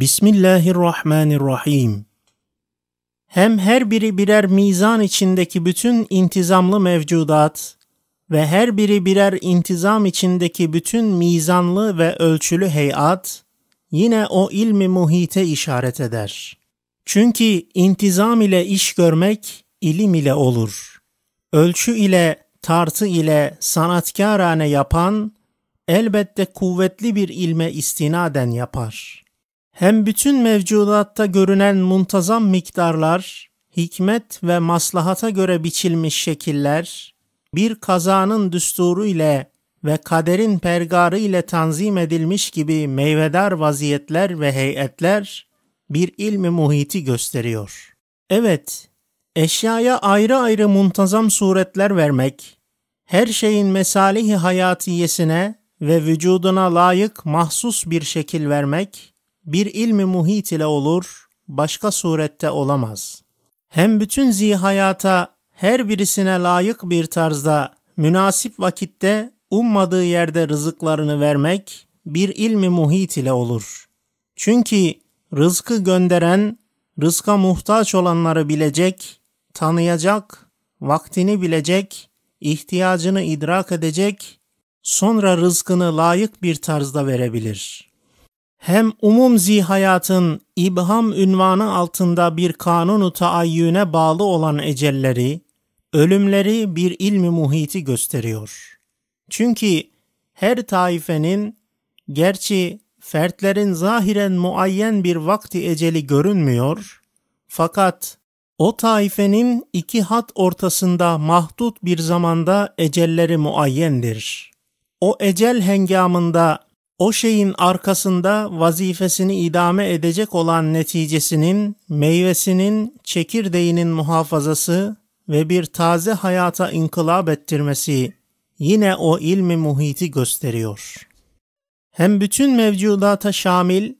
Bismillahirrahmanirrahim. Hem her biri birer mizan içindeki bütün intizamlı mevcudat ve her biri birer intizam içindeki bütün mizanlı ve ölçülü heyat yine o ilmi muhite işaret eder. Çünkü intizam ile iş görmek ilim ile olur. Ölçü ile, tartı ile sanatkarane yapan elbette kuvvetli bir ilme istinaden yapar.'' hem bütün mevcudatta görünen muntazam miktarlar, hikmet ve maslahata göre biçilmiş şekiller, bir kazanın düsturu ile ve kaderin pergarı ile tanzim edilmiş gibi meyvedar vaziyetler ve heyetler bir ilmi muhiti gösteriyor. Evet, eşyaya ayrı ayrı muntazam suretler vermek, her şeyin mesalihi hayatiyesine ve vücuduna layık mahsus bir şekil vermek, bir ilmi muhit ile olur, başka surette olamaz. Hem bütün zihayata her birisine layık bir tarzda münasip vakitte ummadığı yerde rızıklarını vermek bir ilmi muhit ile olur. Çünkü rızkı gönderen, rızka muhtaç olanları bilecek, tanıyacak, vaktini bilecek, ihtiyacını idrak edecek, sonra rızkını layık bir tarzda verebilir hem umumzi hayatın ibham ünvanı altında bir kanunu taayyüne bağlı olan ecelleri, ölümleri bir ilmi muhiti gösteriyor. Çünkü her taifenin, gerçi fertlerin zahiren muayyen bir vakti eceli görünmüyor, fakat o taifenin iki hat ortasında mahdut bir zamanda ecelleri muayyendir. O ecel hengamında o şeyin arkasında vazifesini idame edecek olan neticesinin, meyvesinin, çekirdeğinin muhafazası ve bir taze hayata inkılap ettirmesi yine o ilmi muhiti gösteriyor. Hem bütün mevcudata şamil,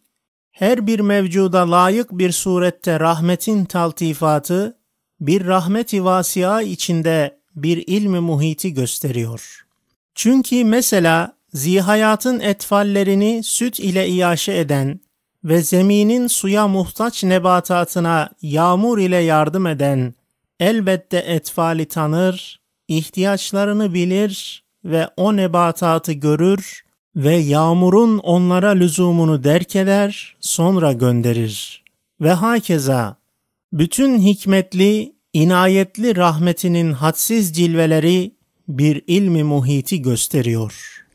her bir mevcuda layık bir surette rahmetin taltifatı, bir rahmeti vasiya içinde bir ilmi muhiti gösteriyor. Çünkü mesela zihayatın etfallerini süt ile iaşe eden ve zeminin suya muhtaç nebatatına yağmur ile yardım eden elbette etfali tanır, ihtiyaçlarını bilir ve o nebatatı görür ve yağmurun onlara lüzumunu derk eder, sonra gönderir. Ve hakeza, bütün hikmetli, inayetli rahmetinin hadsiz cilveleri bir ilmi muhiti gösteriyor.''